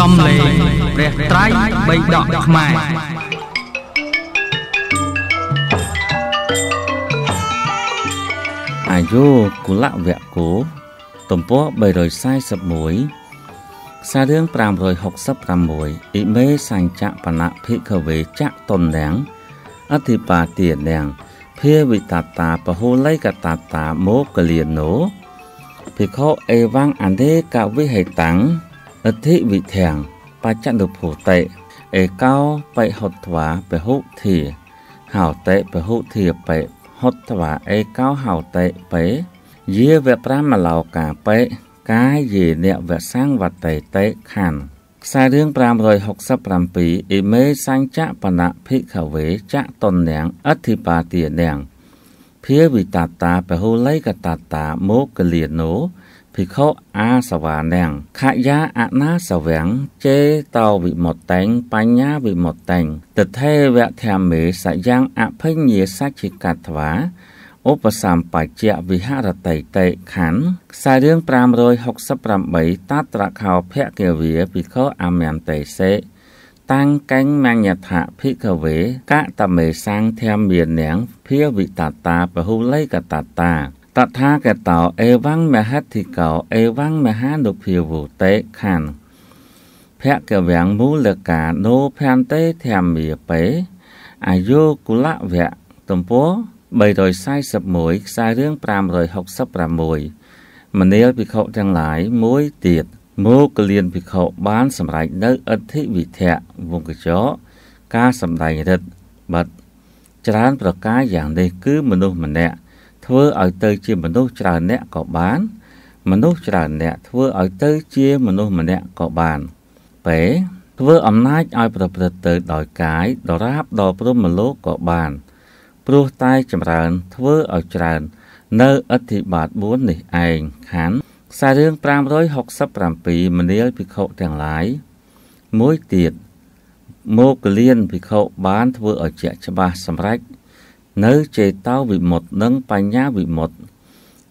សំលេងព្រះត្រៃបៃដកខ្មែរអាយុគលវៈគោទំព័រ341ខ្សែរឿង566អ៊ីមេសញ្ចបណៈភិក្ខវេចៈតុនរាំងអធិបាទារាំងភាវិតតាពហុលិកតតាមោកលៀណូភិក្ខុអេវ៉ាំងអនេកវិហេតាំងអធិវិធាំងបច្ចនុភូតេអេកោបិហុទ្វាពហុធាហោតេពហុធាបិហុទ្វាអេកោហោតេបិយាវៈប្រាមឡោកាបិកាយេនវសង្វតេតេខណ្ឌខ្សែរឿង567អ៊ីមេសញ្ចបណៈភិក្ខវេចតនញ្ញអធិបាទាញ្ញភាវិតតាពហុលៃកតតាមោគលានោភិក្ខុអាសវានាំងខយាអនាសវាំងជេតោវិមុតតែងបញ្ញាវិមុតតែងតថេវៈធម្មេសយ៉ាងអភិញាសច្ឆិកត្វាឧបសម្បច្ចៈវិហរតិតេខណ្ឌខ្សែរឿង568តត្រខោភគិវាភិក្ខុអមន្តិសេតាំងកេញមញ្ញថាភិក្ខវេកតមេសាំងធម្មានាំងភាវិតតាពហុលិកតតាតថាគតោអេវੰមហិទ្ធិកោអេវੰមហានុភាវតេខੰភគវាំងមូលកានោភន្តេធម្មាបេអាយុគលវៈទំព័រ341ខ្សែរឿង566មនាលភិក្ខុទាំងឡាយមួយទៀតមកលៀនភិក្ខុបានសម្រេចនៅអធិវិធៈវង្កចោការសម្ដែងរិទ្ធបាត់ច្រើនប្រការយ៉ាងនេះគឺមនុស្សម្នាក់ធ្វើឲ្យទៅជាមនុស្សច្រើនអ្នកក៏បានមនុស្សច្រើនអ្នកធ្វើឲ្យទៅជាមនុស្សម្នាក់ក៏បានបេធ្វើអំណាចឲ្យប្រព្រឹត្តទៅដោយកាយដរាបដល់ព្រមលោកក៏បាន ព្រោះតែចម្រើនធ្វើឲ្យច្រើន នៅអធិបាត4នេះឯងខណ្ឌខ្សែរឿង567មនាលភិក្ខុទាំងឡាយមួយទៀតមកលៀនភិក្ខុបានធ្វើឲ្យជាច្បាស់សម្រេចនៅចេតោវិមុតនិងបញ្ញាវិមុត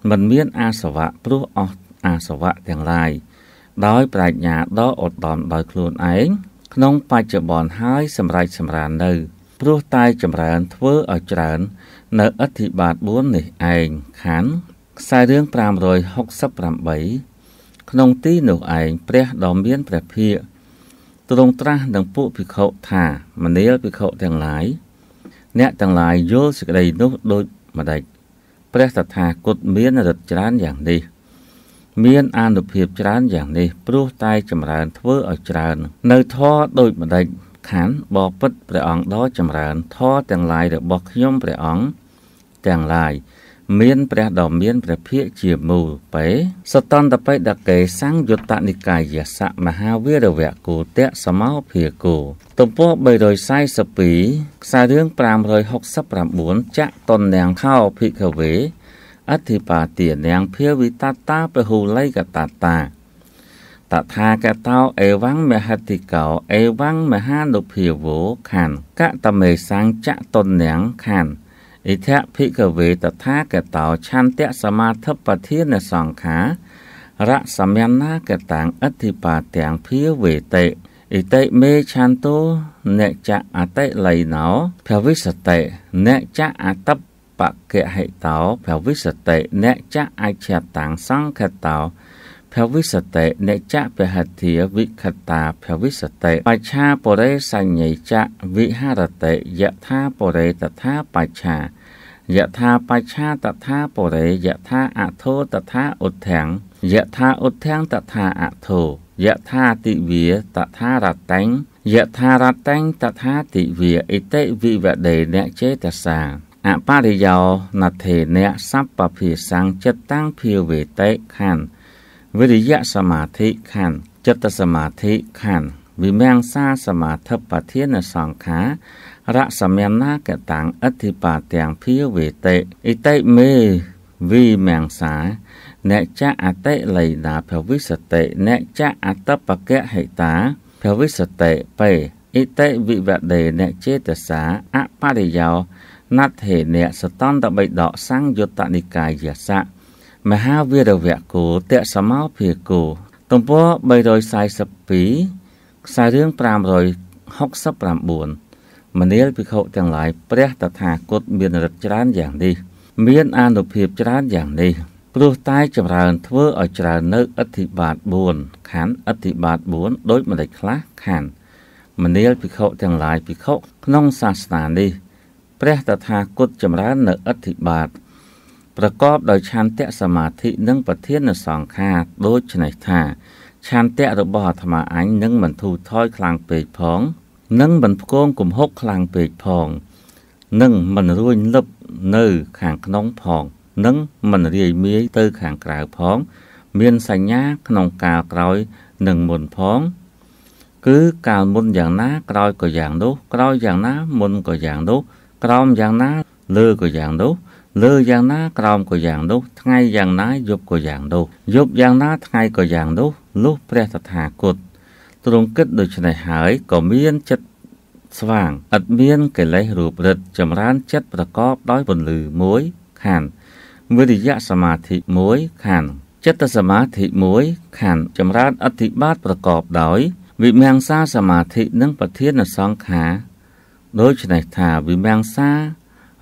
មិនមានអាសវៈព្រោះអស់អាសវៈទាំងឡាយដោយប្រាជ្ញាដ៏ឧត្តមដោយខ្លួនឯងក្នុងបច្ចុប្បន្នហើយសម្រេចសម្រាននៅ ព្រោះតែចម្រើនធ្វើឲ្យច្រើន នៅអធិបាទ4នេះឯងខណ្ឌខ្សែរឿង568ក្នុងទីនោះឯងព្រះដ៏មានព្រះភិក្ខទ្រង់ត្រាស់នឹងពួកភិក្ខុថាមនាលភិក្ខុទាំងឡាយអ្នកទាំងឡាយយល់សេចក្តីនោះដូចម្តេចព្រះតថាគតមានរិទ្ធច្រើនយ៉ាងនេះមានអានុភាពច្រើនយ៉ាងនេះ ព្រោះតែចម្រើន ធ្វើឲ្យច្រើននៅធរដូចម្តេចខាន់បបិទ្ធព្រះអង្គដ៏ចម្រើនធរទាំងឡាយរបស់ខ្ញុំព្រះអង្គទាំងឡាយមានព្រះដ៏មានព្រះភិក្ខជាមូលបេសតន្តបេដកេសង្យុត្តនិកាយសៈមហាវីរវៈគោតៈសមោភាគោទំព័រ342ខ្សែរឿង569ចៈតនញាងខោភិក្ខវេអធិបាទាញាងភាវិតតាពហុលៃកតតាតថាគតោអេវង្មហតិកោអេវង្មហានុភាវោខណ្ឌកតមេសង្ចៈតនញាងខណ្ឌអិធៈភិកវេតថាកតោឆន្ទៈសមាធិបធានសង្ខារៈសម្យណាកតាំងអធិបាទាំងភាវេតិអិតិមេឆន្ទោអ្នកចអតិលៃណោភវិសតិអ្នកចអតបកហិតោភវិសតិអ្នកចអច្ឆតាំងសង្ខតោភវិសតិអ្នកចៈពហធាវិខតាភវិសតិបច្ឆាបរិសញ្ញៃចៈវិហរតិយថាបរិតថាបច្ឆាយថាបច្ឆាតថាបរិយថាអធោតថាឧទ្ធាំងយថាឧទ្ធាំងតថាអធោយថាតិវាតថារតេញយថារតេញតថាតិវាអិតិវិវដេអ្នកចេតសាអបរិយោណថេអ្នកសัพពភាសាំងចិត្តតាំងភាវេតេខណ្ឌវិរិយៈសមាធិខណ្ឌចិត្តសមាធិខណ្ឌវិមង្សាសមាធិបធានសង្ខារសមញ្ញកតាំងអធិបាទាំងភាវេតិអិតិមេវិមង្សាអ្នកចអតិលៃដាភវិសតិអ្នកចអតបកៈហិតាភវិសតិបេអិតិវិវដេអ្នកចេតសាអបរិយោណដ្ឋេអ្នកសតន្តបិដកសង្យុត្តនិកាយសៈមហាវីរវៈគោតៈសមោភិគោទំព័រ342ខ្សែរឿង569មនាលភិក្ខុទាំងឡាយព្រះតថាគតមានរិទ្ធច្រើនយ៉ាងនេះ មានអនុភាពច្រើនយ៉ាងនេះព្រោះតែចម្រើន ធ្វើឲ្យច្រើននៅអធិបាទ4ខណ្ឌអធិបាទ4ដោយម្ដេចខ្លះខណ្ឌមនាលភិក្ខុទាំងឡាយភិក្ខុក្នុងសាសនានេះព្រះតថាគតចម្រើននៅអធិបាទប្រកបដោយឆន្ទៈសមាធិនិងប្រធានសង្ខារដូច្នេះថាឆន្ទៈរបស់អាត្មាអញនឹងមិនធូរថយខ្លាំងពេកផងនិងមិនផ្គងគំហុកខ្លាំងពេកផង និងមិនរួញលឹបនៅខាងក្នុងផង និងមិនរាយមាយទៅខាងក្រៅផង មានសញ្ញាក្នុងកាលក្រោយនិងមុនផង គឺកាលមុនយ៉ាងណាក្រោយក៏យ៉ាងនោះ ក្រោយយ៉ាងណាមុនក៏យ៉ាងនោះក្រោមយ៉ាងណាលើក៏យ៉ាងនោះលើយ៉ាងណាក្រោមក៏យ៉ាងនោះថ្ងៃយ៉ាងណាយប់ក៏យ៉ាងនោះយប់យ៉ាងណាថ្ងៃក៏យ៉ាងនោះលុះព្រះតថាគតទ្រង់គិតដូច្នេះហើយក៏មានចិត្តស្វាងឥតមានកិលេសរូបរិទ្ធចម្រើនចិត្តប្រកបដោយពន្លឺមួយខណ្ឌវិរិយៈសមាធិមួយខណ្ឌចិត្តសមាធិមួយខណ្ឌចម្រើនអធិបាតប្រកបដោយវិមង្សាសមាធិនិងប្រធានសង្ខារដូច្នេះថាវិមង្សា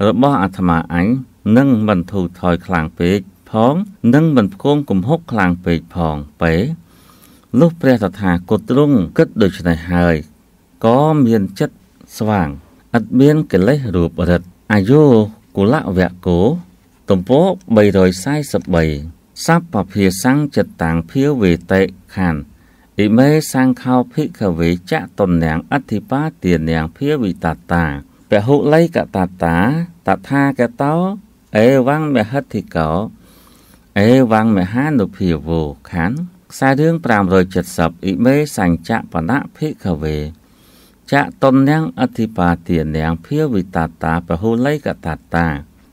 របស់អាត្មាអញនិងមិនធូរថយខ្លាំងពេកផងនិងមិនផ្គងគំហុកខ្លាំងពេកផងពេលុះព្រះតថាគតទ្រង់គិតដូច្នេះហើយក៏មានចិត្តស្វាងឥតមានកិលេសរូបរិទ្ធអាយុគលវៈគោទំព័រ343សัพពភាសੰចតាំងភាវេតិខណ្ឌអ៊ីមេសង្ខោភិក្ខវេចៈតំណាងអធិបាទានាងភាវិតតាពហុល័យកតតាតថាកតោเอวังมหัตถิกោเอวังมហានុភាវោខណ្ឌខ្សែរឿង570អ៊ីមេសញ្ចបណៈភិក្ខវេចតុនញ្ញអធិបាទានញ្ញភាវិតតាពហុលិកតតា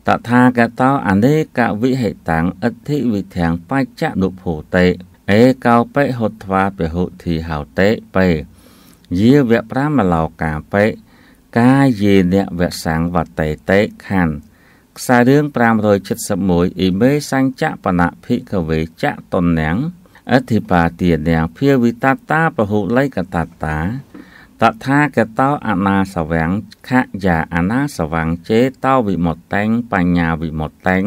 តថាគតោអនេកវិហេតាំងអធិវិធាំងបច្ចនុភូតេអេកោបិហុទ្វាពហុធីហោតេបេយាវៈ5មឡោកាបេកាយេនវៈសង្វតេតេខណ្ឌខ្សែរឿង571អ៊ីមេសញ្ចបនៈភិកវេចតនាំងអធិបាទានាំងភាវិតតាពហុលិកតតា តថាគតោអនាសវាំងខយាអនាសវាំងចេតោវិមុតតែងបញ្ញាវិមុតតែង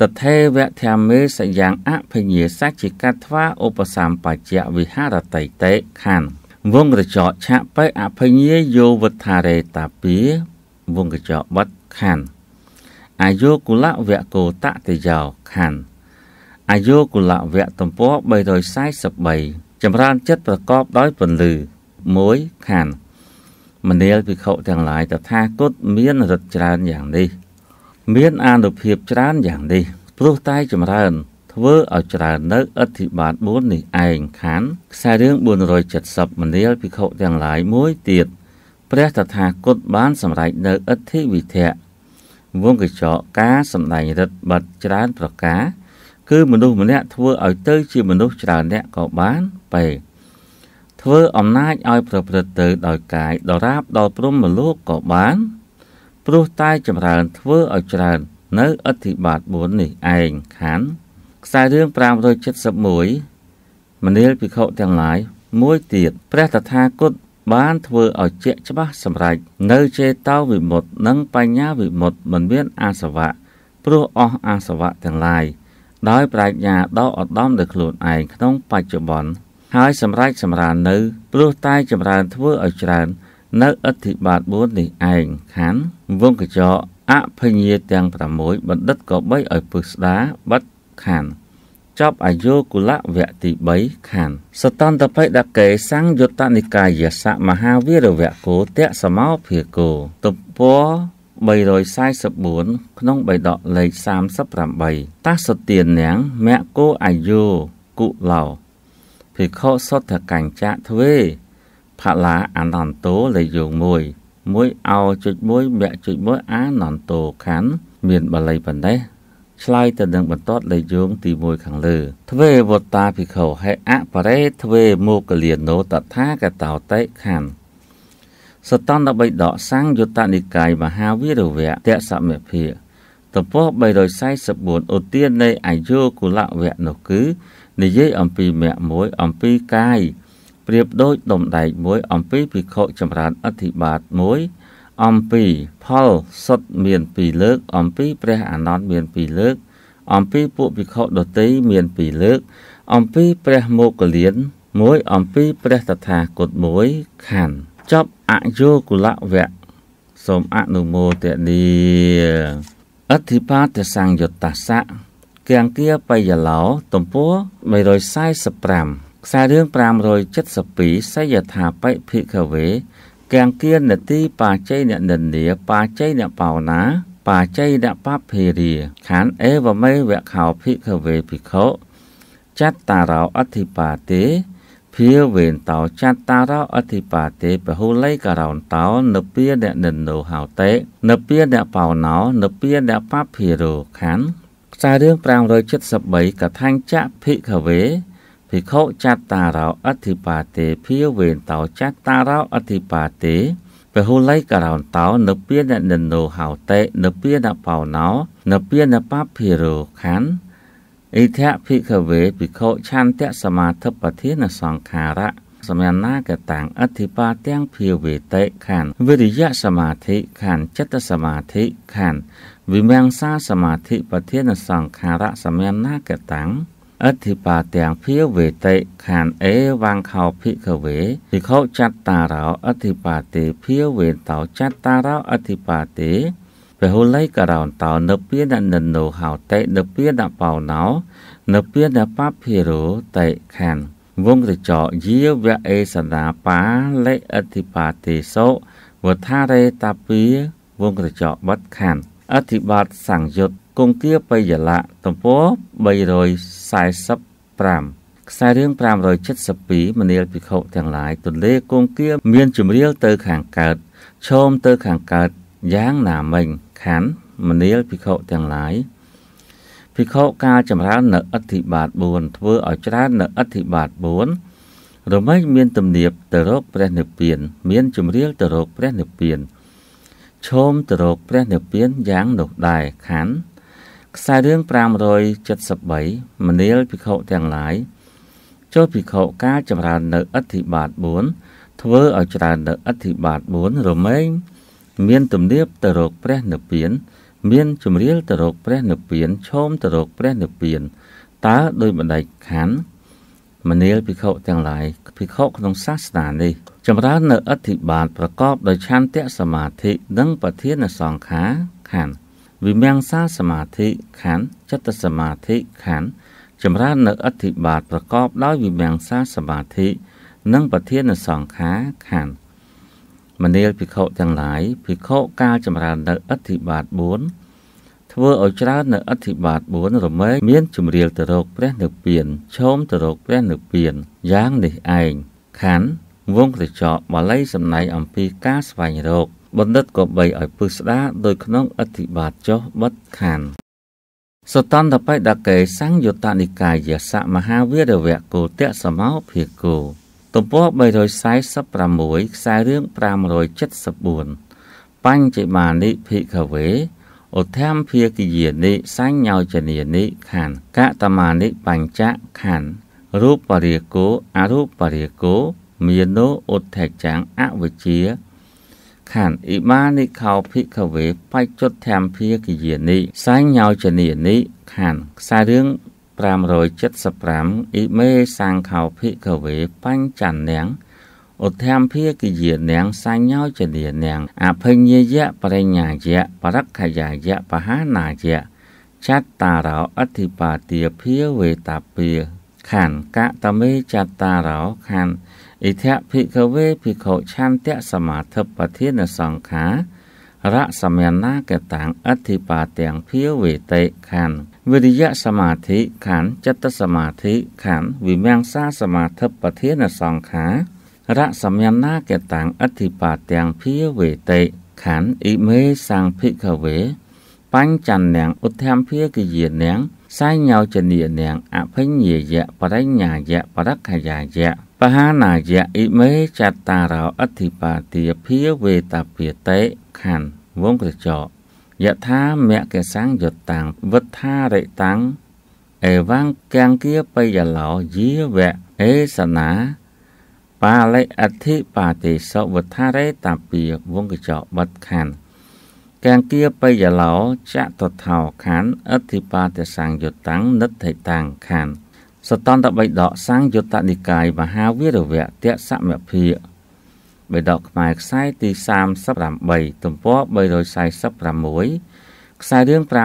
តថេវធម្មេសយ៉ាងអភិញាសច្ចិកត្វាឧបសម្បច្ចៈវិហរតិតេខណ្ឌវងរចកឆៈបិអភិញាយោវដ្ឋារេតាពីវងរចកបិតខណ្ឌអយោគុលវៈកោតតយោខណ្ឌអយោគុលវៈទំព័រ343ចម្រើនចិត្តប្រកបដោយពន្លឺ1ខណ្ឌមនាលភិក្ខុទាំងឡាយតថាគតមានរិទ្ធច្រើនយ៉ាងនេះ មានអនុភាពច្រើនយ៉ាងនេះព្រោះតែចម្រើនធ្វើឲ្យច្រើននៅអធិបាទ4នេះឯងខណ្ឌខ្សែរឿង470មនាលភិក្ខុទាំងឡាយមួយទៀត ព្រះតថាគតបាន សម្រេចនៅអធិវិធៈវងកញ្ចក់ការសម្ដែងរិទ្ធបាត់ច្រើនប្រការ គឺមនុស្សម្នាក់ធ្វើឲ្យទៅជាមនុស្សច្រើនអ្នកក៏បានពេកធ្វើអំណាចឲ្យប្រព្រឹត្តទៅដោយកាយដរាបដល់ព្រំមលោកក៏បាន ព្រោះតែចម្រើនធ្វើឲ្យច្រើន នៅអធិបាត4នេះឯងខានខ្សែរឿង571មនាលភិក្ខុទាំងឡាយមួយទៀតព្រះតថាគតបានធ្វើឲ្យជាច្បាស់សម្រេចនៅចេតោវិមុត និងបញ្ញាវិមុតមិនមានអាសវៈព្រោះអស់អាសវៈទាំងឡាយ ដោយប្រាជ្ញាដ៏ឧត្តមដល់ខ្លួនឯងក្នុងបច្ចុប្បន្នហើយសម្រេចសម្រាននៅ ព្រោះតែចម្រើនធ្វើឲ្យច្រើន នៅអធិបាទ4នេះឯងខណ្ឌវងកញ្ចក់អភិញ្ញាទាំង6បណ្ឌិតក៏បីឲ្យពឹសស្ដាបាត់ខណ្ឌចប់អាយោគលវៈទី3ខណ្ឌសតន្តភ័យដកេសង្យុត្តនិកាយសៈមហាវីរវៈគោតៈសមោភិគោទំព័រ344ក្នុងបៃដកលេខ38តាសទានញាំងមគ្គោអាយោគុឡោភិក្ខុសុទ្ធកញ្ចៈទ្វេផលាអនន្តោលេខយោង1 1អោ .1 មគ្គ .1 អានន្តោខណ្ឌមានបល័យបណ្ដេះឆ្លើយទៅនឹងបន្ទាត់ដែលយោងទី1ខាងលើទ្វេវតាភិក្ខុហេអបរេទ្វេមោគលានោតថាកតោតេខណ្ឌសតន្ត13ដកសង្យុត្តនិកាយមហាវីរវៈតសមិភិទំព័រ344ឧទាននៃអយោគលវៈនោះគឺនិយាយអំពីមគ្គមួយអំពីកាយប្រៀបដូចដុំដែកមួយអំពីភិក្ខុចម្រើនអធិបាតមួយអំពីផលសុទ្ធមាន2លើកអំពី ព្រះអានន្ទមាន2លើក អំពីពួកភិក្ខុដទៃមាន2លើក អំពី ព្រះមោគលាន មួយអំពី ព្រះតថាគតមួយខណ្ឌចប់អយោគលវៈសូមអនុមោទនីអធិបាតសង្យុត្តសៈគង្គាបយឡោទំព័រ345ខ្សែរឿង572សយថាបិភិក្ខវេគាំងគៀននទី បាជ័យអ្នកនិន្នាបាជ័យអ្នកបោណា បាជ័យអ្នកបភេរាខានអេវមេវខោភិខវេភិក្ខុចតតារោអធិបាទេភាវេនតោចតតារោអធិបាទេពហុលៃការោនតោនពៀអ្នកនិន្នោហោតេនពៀអ្នកបោណោនពៀអ្នកបភេរោខានខ្សែរឿង573កថាញ្ចៈភិក្ខវេភិក្ខុចតារោអធិបាទេភាវេនតោចតារោអធិបាទេពហុល័យករោនតោនៅពៀននិនោហោតេនៅពៀនបោណោនៅពៀនបភិរោខណ្ឌអិធៈភិក្ខវេភិក្ខុឆន្ទៈសមាធិបធានសង្ខារៈសម្ញាណាកតាំងអធិបាទាំងភាវេតេខណ្ឌវិរិយៈសមាធិខណ្ឌចិត្តសមាធិខណ្ឌវិមង្សាសមាធិបធានសង្ខារៈសម្ញាណាកតាំងអធិបាទាំងភាវេតិខានអេវាំងខោភិកវេភិក្ខុចត្តារោ អធិបាទេភាវេតោចត្តារោ អធិបាទេពហុល័យកោរោតោនិពាននិននោហោតេនិពានបោណោនិពានបភិរោតេខានវងរចោយាវៈអេសនាបាលេអធិបាទេសោវថារេតាពីវងរចោបតខានអធិបាតសង្យុត្តគង្គាបយលៈទំព័រ345ខ្សែរឿង572មនាលភិក្ខុទាំងឡាយទលេគង្គាមានជំរាលទៅខាងកើតឈោមទៅខាងកើតយ៉ាងណាមិញខណ្ឌមនាលភិក្ខុទាំងឡាយភិក្ខុការចម្រើននៅអធិបាទ4ធ្វើឲ្យច្រើន នៅអធិបាទ4រមែងមានទំនៀបទៅរកព្រះនិព្វាន មានជំរាលទៅរកព្រះនិព្វានឈោមទៅរកព្រះនិព្វានយ៉ាងនោះដែរខណ្ឌខ្សែរឿង573មនាលភិក្ខុទាំងឡាយចូលភិក្ខុការចម្រើននៅអធិបាទ4ធ្វើឲ្យច្រើននៅអធិបាទ4រមែងមាន ទំនៀបទៅរកព្រះនិព្វាន មានជំរាលទៅរកព្រះនិព្វានឈោមទៅរកព្រះនិព្វានតើដោយបណ្ដៃខាន់មនាលភិក្ខុទាំងឡាយភិក្ខុក្នុងសាសនានេះ ចម្រើននៅអធិបាទប្រកបដោយឆន្ទៈសមាធិនិងបធានសង្ខារខណ្ឌវិមង្សាសមាធិខណ្ឌចិត្តសមាធិខណ្ឌចម្រើននៅអធិបាតប្រកបដោយវិមង្សាសមាធិនិងប្រធានសង្ខាខណ្ឌមនាលភិក្ខុទាំងឡាយភិក្ខុកាលចម្រើននៅអធិបាត4ធ្វើឲ្យច្រើននៅអធិបាត4រមែងមានជំរាលទៅរកព្រះនិព្វានឈោមទៅរកព្រះនិព្វានយ៉ាងនេះឯងខណ្ឌវងក្រចកបាលីសំណែងអំពីការស្វែងរកបណ្ឌិតក៏បីឲ្យពឹសស្ដារដោយក្នុងអធិបាតចុះបិទខានសតន្តបេដកេសង្យុតនិកាយសមហាវីរវៈគោតៈសមោភិគោទំព័រ346ខ្សែរឿង574បញ្ចមានិភិក្ខវេឧទ្ធាមភាគិយានិសញ្ញោចនានិខណ្ឌកតមានិបញ្ចខណ្ឌរូបបរិយគោអរូបបរិយគោមានោឧទ្ធេចាំងអវិជ្ជាខណ្ឌអ៊ីម៉ានិខោភិក្ខវេបច្ចុធម្មភាគយានិសញ្ញោចនីនិខណ្ឌខ្សែរឿង575អ៊ីមេសង្ខោភិក្ខវេបញ្ចន្នាំងឧទ្ធាមភាគយានាំងសញ្ញោចនីនាំងអភិញ្ញាយៈបរិញ្ញាយៈបរខយាយៈបហានាយៈចតតារោអធិបាទាភាវេតាភាខណ្ឌកតមេចតតារោខណ្ឌអិធៈភិក្ខវេភិក្ខុឆន្ទៈសមាធិបធានសង្ខារៈសមញ្ញកតាំងអធិបាទាំងភាវេតេខណ្ឌវិរិយៈសមាធិខណ្ឌចិត្តសមាធិខណ្ឌវិមង្សាសមាធិបធានសង្ខារៈសមញ្ញកតាំងអធិបាទាំងភាវេតេខណ្ឌអ៊ីមេសង្ភិក្ខវេបញ្ចន្នាំងឧទ្ធំភាគយានាំងសញ្ញោចនីនាំងអភិញ្ញាយៈបរិញ្ញាយៈបរខយាយៈបហានាយៈអ៊ីមេចតារោអធិបាទាភាវេតាភិតេខណ្ឌវងក្រចកយថាមគ្គសង្យតាំងវត្ថារិតាំងអេវាំងកាំងគៀបយឡោយាវៈអេសនាបាលិអធិបាទេសវត្ថារេតាពីវងកចកបិទខណ្ឌកាំងគៀបយឡោចតថោខណ្ឌអធិបាទេសង្យតាំងនិដ្ឋិតាំងខណ្ឌសតន្តបិដកសង្យុត្តនិកាយមហាវីរវៈទសមភិកបិដកខ្មែរខ្សែទី38ទំព័រ346ខ្សែរឿង574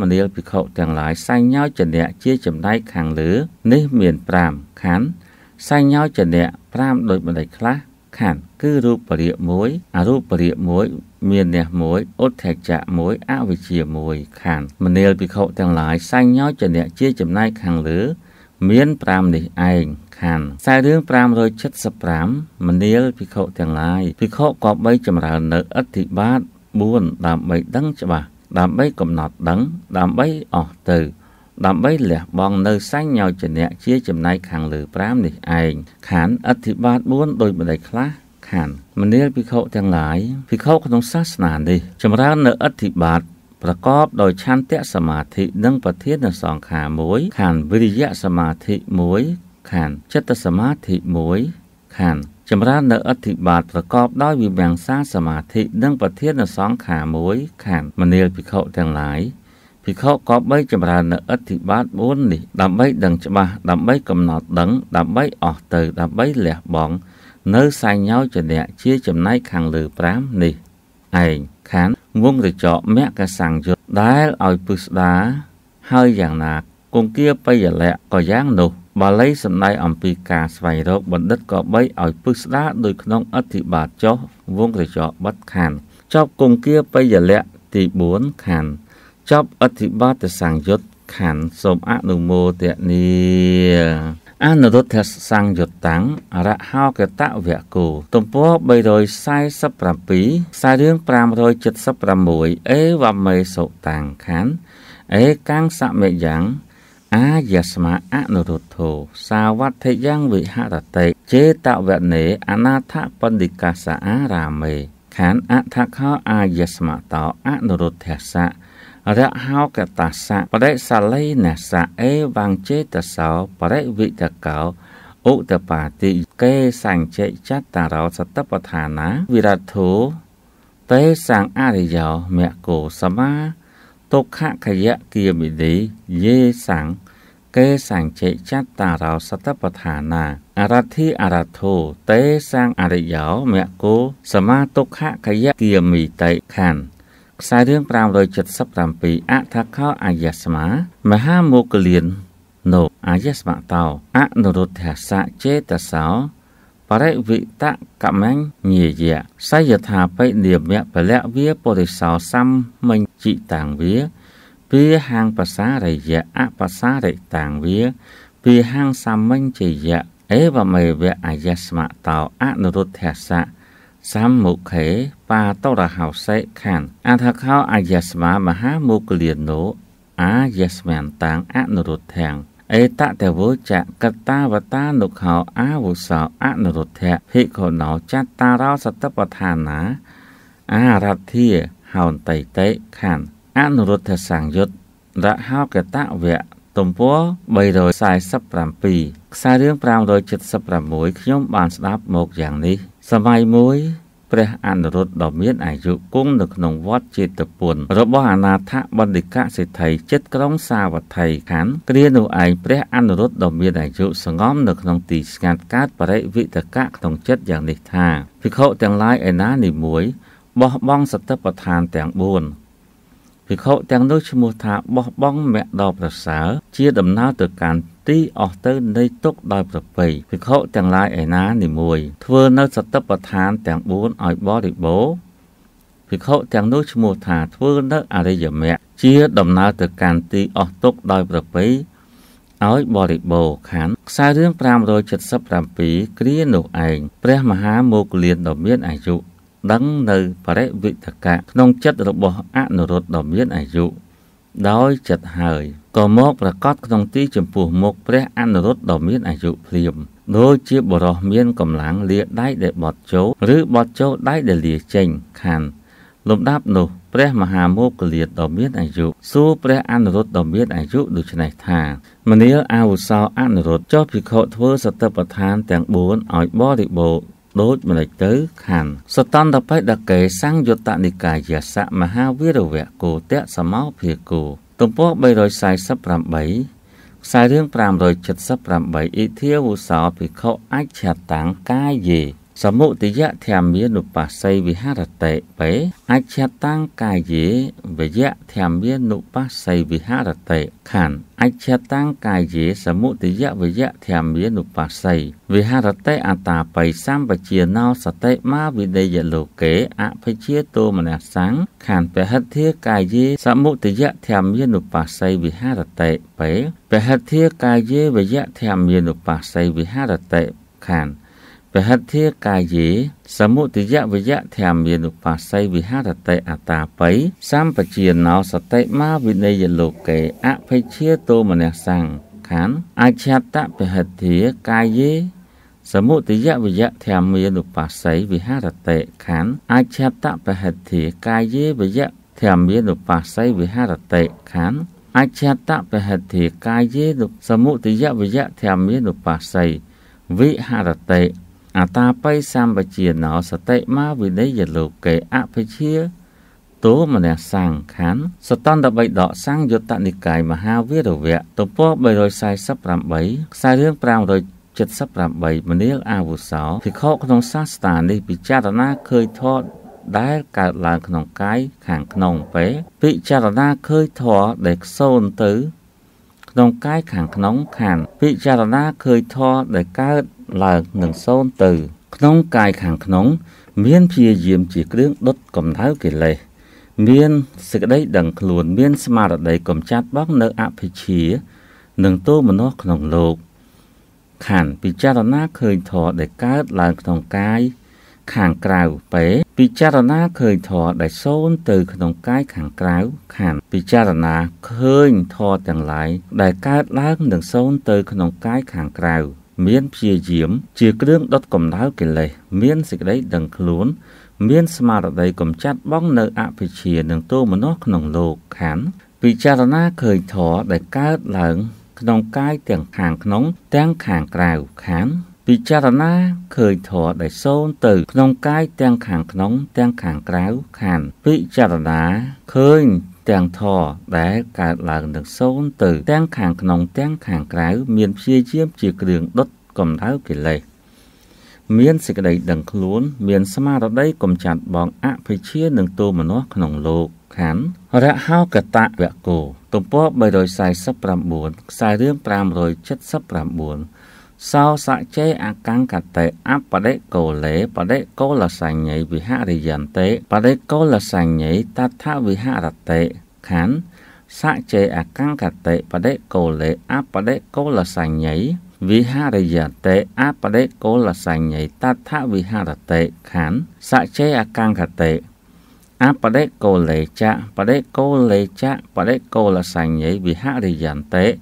មនាលភិក្ខុទាំងឡាយសញ្ញោចនៈជាចំណែកខាងលើ នេះមាន5ខណ្ឌសញ្ញោចនៈ5ដោយបណ្ដេចខ្លះខណ្ឌគឺរូបរិយមួយអរូបរិយមួយ មានអ្នកមួយឧទ្ធចៈមួយអវិជ្ជាមួយខណ្ឌមនាលភិក្ខុទាំងឡាយសញ្ញោចនៈជាចំណាយខាងលើមាន5នេះឯងខណ្ឌខ្សែរឿង575មនាលភិក្ខុទាំងឡាយ ភិក្ខុក៏បីចម្រើននៅអធិបាត4ដើម្បីដឹងច្បាស់ដើម្បីកំណត់ដឹងដើម្បីអស់ទៅដើម្បីលះបង់នៅសញ្ញោចនៈជាចំណែកខាងលើ5នេះឯងខានអធិបាទ4ដោយម្ដេចខ្លះខាន មនាលភិក្ខុទាំងឡាយភិក្ខុក្នុងសាសនានេះ ចម្រើននៅអធិបាទប្រកបដោយឆន្ទៈសមាធិនិងប្រធានសង្ខាមួយ ខានវិរិយៈសមាធិមួយ ខានចិត្តសមាធិមួយខានចម្រើននៅអធិបាទប្រកបដោយវិមង្សាសមាធិនិងប្រធានសង្ខាមួយ ខានមនាលភិក្ខុទាំងឡាយភិក្ខុក៏បីចម្រើននៅអធិបាត4នេះ ដើម្បីដឹងច្បាស់ដើម្បីកំណត់ដឹង ដើម្បីអស់ទៅ ដើម្បីលះបង់នៅសញ្ញោចនៈជាចំណែកខាងលើ5នេះឯងខានវងរចកមគ្គសង្យុតដែលឲ្យពុស្ដាហើយយ៉ាងណាគង្គាបយលៈក៏យ៉ាងនោះបាលីសំដែងអំពីការស្វែងរកបណ្ឌិតក៏បីឲ្យពុស្ដាដោយក្នុងអធិបាតចោះវងរចកបັດខានចប់គង្គាបយលៈទី4ខានចប់អធិបតសង្យុត្តខណ្ឌសូមអនុមោទនីអនុរុទ្ធសង្យុត្តังអរហោកតវៈគោទំព័រ347ខ្សែរឿង576អេវមេសុតាំងខណ្ឌអេកាំងសមេយ៉ាងអាយស្មាអនុរុទ្ធោសាវត្ថិយ៉ាងវិហរតេចេតវនេអនាថបណ្ឌិកាសាអារាមេខណ្ឌអថខោអាយស្មតោអនុរុទ្ធសៈរហោកតាសៈបរិសាលីណាសៈអេវាំងចេតសោបរិវិតកោឧតបាតិកេសញ្ចេចតរោសតបឋានាវិរធោតេសង្អរិយោមគោសមាទុក្ខខយៈគាមិទិយេសង្កេសញ្ចេចតរោសតបឋានាអរទ្ធីអរធោតេសង្អរិយោមគោសមាទុក្ខខយៈគាមិតិខន្ធខ្សែរឿង577អថាខោអាយស្មា មហាមោគលានណូអាយស្មតោអនុរុទ្ធសៈចេតសោបរិវិតកមញ្ញយៈសយថាបិនិមៈពលៈវាបរិសោសំមញ្ចិតាំងវាវាហាងបសារយៈអបសារយតាំងវាវាហាងសំមញ្ជយៈអេវមេវៈអាយស្មតោអនុរុទ្ធសៈសម្មុខេ បាតរហោសេខានអថខោអាយស្មាមហាមោគលានោអាយស្មានតាំងអនុរុទ្ធាំងអេតតវោចកតាវតានុខោអាវុសោអនុរុទ្ធៈភិក្ខុណោចតារោសតបឋានាអារទ្ធាហោន្តិតេខានអនុរុទ្ធសង្យុត្តរហោកតវៈទំព័រ347ខ្សែរឿង576ខ្ញុំបានស្ដាប់មកយ៉ាងនេះសម័យមួយ ព្រះអនុរុទ្ធដ៏មានអាយុគង់នៅក្នុងវត្តចេតពុនរបស់អាណាថបណ្ឌិកសេដ្ឋីចិត្តក្រុងសាវត្ថីខណ្ឌគ្រានោះឯងព្រះអនុរុទ្ធដ៏មានអាយុសង្ងំ នៅក្នុងទីស្ងាត់កើតបរិវិតកៈក្នុងចិត្តយ៉ាងនេះថាភិក្ខុទាំងឡាយឯណានីមួយបោះបង់សតិប្បដ្ឋានទាំង4ភិក្ខុទាំងនោះឈ្មោះថាបោះបង់មគ្គដ៏ប្រសើរជាដំណើរទៅកាន់ទីអស់ទៅនៃទុកដោយប្រពៃភិក្ខុទាំងឡាយឯណានីមួយធ្វើនៅសតិប្បដ្ឋាន ទាំង4ឲ្យបរិបូរភិក្ខុទាំងនោះឈ្មោះថាធ្វើនៅអរិយមគ្គជាដំណើរទៅកាន់ទីអស់ទុកដោយប្រពៃឲ្យបរិបូរខណ្ឌខ្សែរឿង577គ្រានោះឯងព្រះមហាមោគលានដ៏មានអាយុដឹងនៅបរិវិតកៈក្នុងចិត្តរបស់អនុរុទ្ធដ៏មានអាយុដោយចិត្តហើយក៏មកប្រកាសក្នុងទីចំពោះមុខព្រះអនុរុទ្ធដ៏មានអាយុភ្លាមដូចជាបរោះមានកម្លាំងលាដៃដែលបត់ចូលឬបត់ចូលដៃដែលលាចេញខាន លំដាប់នោះព្រះមហាមោគលាតដ៏មានអាយុសួរព្រះអនុរុទ្ធដ៏មានអាយុដូច្នេះថាមនាលអាវុសោអនុរុទ្ធចុះភិក្ខុធ្វើសតិប្បដ្ឋានទាំង4ឲ្យបរិបូរដូចម្លេចទៅខណ្ឌសតន្តបេដកេសង្យុត្តនិកាយសៈមហាវីរវៈគោតៈសមោភាគោទំព័រ348ខ្សែរឿង578អិធាវុសោភិក្ខុអច្ឆតាំងកាយេសមុទយធម្មានុបស្សីវិហរតិបេអច្ឆតាំងកាយេវយធម្មានុបស្សីវិហរតិខណ្ឌអច្ឆតាំងកាយេសមុទយវយធម្មានុបស្សីវិហរតិអតាបៃសម្បជាណោសតិមាវិនយលោកេអភិជាតោមនសង្ឃខណ្ឌពហិទ្ធាកាយេសមុទយធម្មានុបស្សីវិហរតិបេពហិទ្ធាកាយេវយធម្មានុបស្សីវិហរតិខណ្ឌពហិទ្ធាកាយេសមុទយវយធម្មានុបាស័យវិហរតិអតាបិសម្បជាណោសតិមាវិន័យលោកេអភិជាតោមនសង្ខានអច្ឆតពហិទ្ធាកាយេសមុទយវយធម្មានុបាស័យវិហរតិខានអច្ឆតពហិទ្ធាកាយេវយធម្មានុបាស័យវិហរតិខានអច្ឆតពហិទ្ធាកាយេសមុទយវយធម្មានុបាស័យវិហរតិអតាបិសម្បជាណោសតិមាវិន័យលោកេអភិជាតោមនៈសង្ខានសតន្តបិដកសង្យុត្តនិកាយមហាវីរវៈទំព័រ348ខ្សែរឿង578មនាលអាវុសោភិក្ខុក្នុងសាស្តានេះពិចារណាឃើញធម៌ដែលកើតឡើងក្នុងកាយខាងក្នុងពេលពិចារណាឃើញធម៌ដែលខ្សូនទៅក្នុងកាយខាងក្នុងខណ្ឌពិចារណាឃើញធម៌ដែលកើតឡើងនឹងសូន្យទៅក្នុងកាយខាងក្នុង មានព្យាយាមជាគ្រឿងដុតកំដៅកិលេសមានសេចក្តីដឹងខ្លួនមានស្មារតីកំចាត់បងនៅអភិជា និងទោមនស្សក្នុងលោកខណ្ឌពិចារណាឃើញធម៌ដែលកើតឡើងក្នុងកាយខាងក្រៅបេពិចារណាឃើញធរដែលសូនទៅ ក្នុងកាយខាងក្រៅខណ្ឌពិចារណាឃើញធរទាំងឡាយដែលកើតឡើងនឹងសូនទៅក្នុងកាយខាងក្រៅមានព្យាយាមជាគ្រឿងដុតកំដៅកិលេសមានសេចក្តីដឹងខ្លួន មានស្មារតីកំចាត់បងនៅអភិជានិងទោមនស្សក្នុងលោកខណ្ឌពិចារណាឃើញធរដែលកើតឡើង ក្នុងកាយទាំងខាងក្នុង ទាំងខាងក្រៅខណ្ឌពិចារណាឃើញធរដែលសូនទៅ ក្នុងកាយទាំងខាងក្នុង ទាំងខាងក្រៅខានពិចារណាឃើញទាំងធរដែលកើតឡើងនឹងសូនទៅ ទាំងខាងក្នុងទាំងខាងក្រៅមានព្យាយាមជាគ្រឿងដុតកំដៅកិលេសមានសេចក្តី ដឹង ខ្លួន មានស្មារតីកំចាត់បងអភិជានិងទោមនស្សក្នុងលោកខណ្ឌរហោកតវៈគោទំព័រ349ខ្សែរឿង579 sau sa chế a à căng cả tế áp bà đế cổ lễ bà đế cô là sành nhảy vì hạ đi dần tế bà đế cô là sành nhảy ta tha vì hạ đặt tế khán sa chế a à căng cả tế bà đế cổ lễ áp bà đế cô là sành nhảy vì hạ đi dần tế áp bà đế cô là sành nhảy ta tha vì hạ đặt tế khán sa chế a à căng cả tế áp bà đế cổ lễ cha bà đế cô lễ cha bà đế cô là sành nhảy vì hạ đi dần tế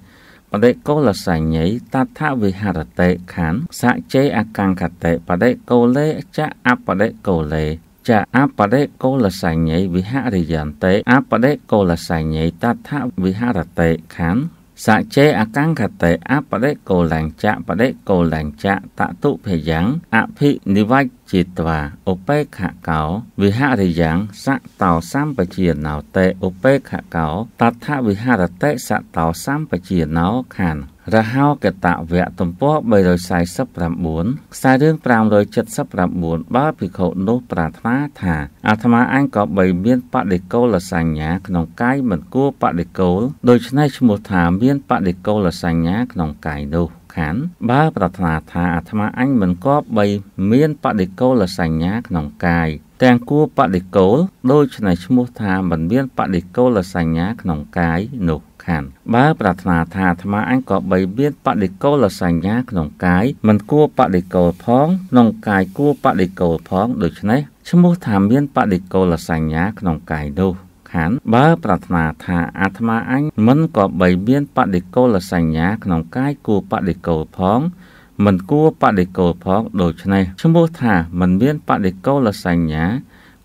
បដិកោលសញ្ញៃតថវិហរតេខណ្ឌសច្ចេអកង្កតេបដិកោលេចអបដិកោលេចាអបដិកោលសញ្ញៃវិហរិយន្តេអបដិកោលសញ្ញៃតថវិហរតេខណ្ឌសច្ចេអកង្កតេអបដិកូលញ្ចៈបដិកូលញ្ចៈតតុភយ៉ាងអភិនិវច្ចេត្វាឧបេខកោ វិហរិយ៉ាងសតោសម្បជាណោតេឧបេខកោតថវិហរតេសតោសម្បជាណោខានរហោកតវៈទំព័រ349ខ្សែរឿង579បើភិក្ខុនោះប្រាថ្នាថាអាត្មាអញក៏បីមានបដិកោលសញ្ញាក្នុងកាយមិនគួរបដិកោលដូច្នេះឈ្មោះថាមានបដិកោលសញ្ញាក្នុងកាយនោះខានបើប្រាថ្នាថាអាត្មាអញមិនក៏បីមានបដិកោលសញ្ញាក្នុងកាយទាំងគួរបដិកោលដូច្នេះឈ្មោះថាមិនមានបដិកោលសញ្ញាក្នុងកាយនោះខណ្ឌបើប្រាថ្នាថាអាត្មាអញក៏បីមានបដិកលសញ្ញាក្នុងកាយ មិនគួរបដិកលផងក្នុងកាយគួរបដិកលផងដូច្នេះឈ្មោះថាមានបដិកលសញ្ញា ក្នុងកាយនោះខណ្ឌបើប្រាថ្នាថាអាត្មាអញមិនក៏បីមានបដិកលសញ្ញាក្នុងកាយគួរបដិកលផងមិនគួរបដិកលផងដូច្នេះឈ្មោះថាមិនមានបដិកលសញ្ញា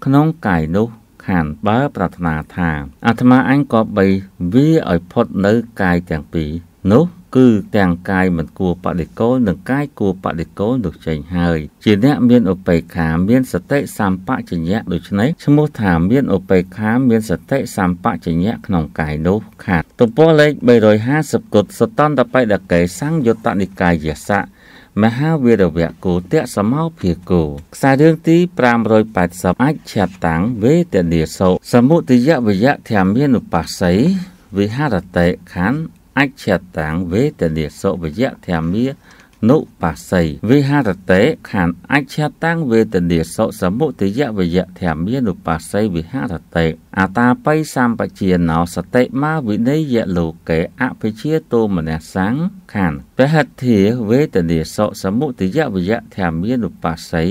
ក្នុងកាយនោះខាន់បើប្រាថ្នាថា អាត្មាអញក៏បីវាឲ្យផុតនៅកាយទាំងពីរនោះគឺទាំងកាយមិនគួរបដិគោលនិងកាយគួរបដិគោលនោះចេញហើយជាអ្នកមានឧបេក្ខាមានសតិសម្បជញ្ញៈដូច្នេះឈ្មោះថាមានឧបេក្ខាមានសតិសម្បជញ្ញៈក្នុងកាយនោះខាត់ទំព័រលេខ350គុតសតន្តបេដកេសង្យុត្តនិកាយសៈមហាវីរវៈគោតៈសមោភាគោខ្សែរឿងទី580អាចឆាប់តាំងវេទនាសោសមុទយវយៈធម្មានុបស្សីវិហរតេខណ្ឌអាចឆាប់តាំងវេទនាសោវយៈធម្មានុបាសីវិហារតេខណ្ឌអច្ឆតាំងវេទនាសុសមុទយវយធម្មានុបាសីវិហារតេអតាបិសម្បជាណោសតិមាវិន័យលោកេអភិជាតោមនសੰងខណ្ឌពហធាវេទនាសុសមុទយវយធម្មានុបាសី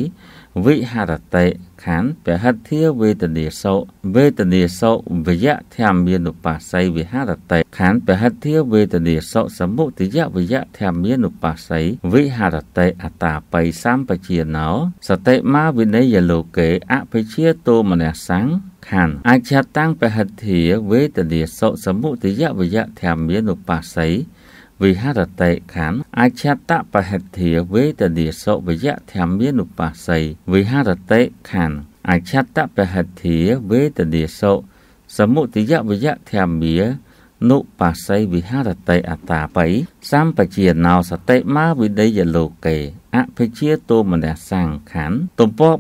វិហារតេខណ្ឌពហិទ្ធាវេទនាសោវេទនាសោវយៈធម្មានុបាស័យវិហរតេខណ្ឌពហិទ្ធាវេទនាសោសមុទយៈវយៈធម្មានុបាស័យវិហរតេអតាបៃសម្បជាណោសតិមាវិន័យលោកេអភិជាតោមនស្សੰខណ្ឌអច្ឆតាំងពហិទ្ធាវេទនាសោសមុទយៈវយៈធម្មានុបាស័យវិហរតិខណ្ឌអច្ឆតបហិធាវេទនាសុវយធម្មានុបស្សីវិហរតិខណ្ឌអច្ឆតបហិធាវេទនាសុសមុទយវយធម្មានុបស្សីវិហរតិអតាបិសម្បជាណោសតិមាវិដេយលោកេអភិជាតោមនសង្ខណ្ឌទំព័រ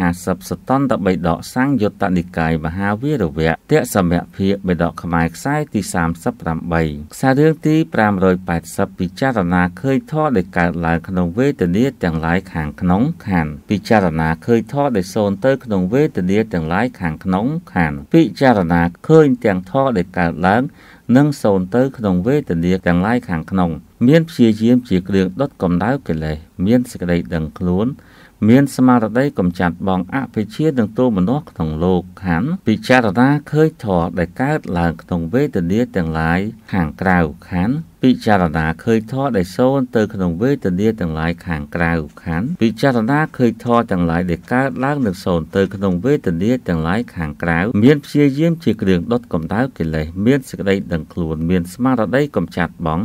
350សតន្ត3ដកសង្យុត្តនិកាយមហាវីរវៈទៈសម្យភាបដកខ្មែរខ្សែទី38ខ្សែរឿងទី580ពិចារណាឃើញធម៌ដែលកើតឡើងក្នុងវេទនាទាំងឡាយខាងក្នុងខណ្ឌពិចារណាឃើញធម៌ដែលសូន្យទៅ ក្នុងវេទនាទាំងឡាយខាងក្នុងខណ្ឌពិចារណាឃើញទាំងធម៌ដែលកើតឡើង និង សូន្យទៅ ក្នុងវេទនាទាំងឡាយខាងក្នុងមានព្យាយាមជាគ្រឿងដុតកម្ដៅកិលេសមានសេចក្តីដឹងខ្លួនមានស្មារតីកំចាត់បងអភិជានិងទូមនោះក្នុងលោកខាងពិចារណាឃើញធរដែលកើតឡើងក្នុងវេទនាទាំងឡាយខាងក្រៅខាងពិចារណាឃើញធរដែលសូន្យទៅក្នុងវេទនាទាំងឡាយខាងក្រៅខាងពិចារណាឃើញធរទាំងឡាយដែលកើតឡើងនិងសូន្យទៅក្នុងវេទនាទាំងឡាយខាងក្រៅមានព្យាយាមជាគ្រឿងដុតកម្ដៅកិលេសមានសេចក្តីដឹងខ្លួនមានស្មារតីកំចាត់បង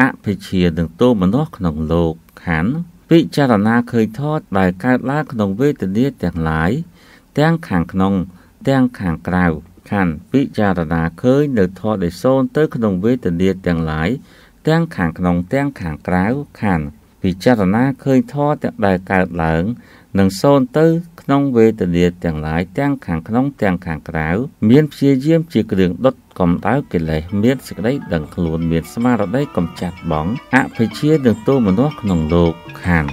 អភិជានឹងទូមនោះក្នុងលោកខណ្ឌពិចារណាឃើញថតដែលកើតឡើងក្នុងវេទនាទាំងឡាយទាំងខាងក្នុងទាំងខាងក្រៅខណ្ឌពិចារណាឃើញនៅថតដែលសូន្យទៅក្នុងវេទនាទាំងឡាយទាំងខាងក្នុងទាំងខាងក្រៅខណ្ឌពិចារណាឃើញធម៌ទាំងដែលកើតឡើងនិងសូន្យទៅក្នុងវេទនាទាំងឡាយទាំងខាងក្នុងទាំងខាងក្រៅមានព្យាយាមជាគ្រឿងដុតកំដៅកិលេសមានសេចក្តីដឹងខ្លួន មានស្មារតីកំចាត់បងអភិជានឹងទូមនុស្សក្នុងលោកខាង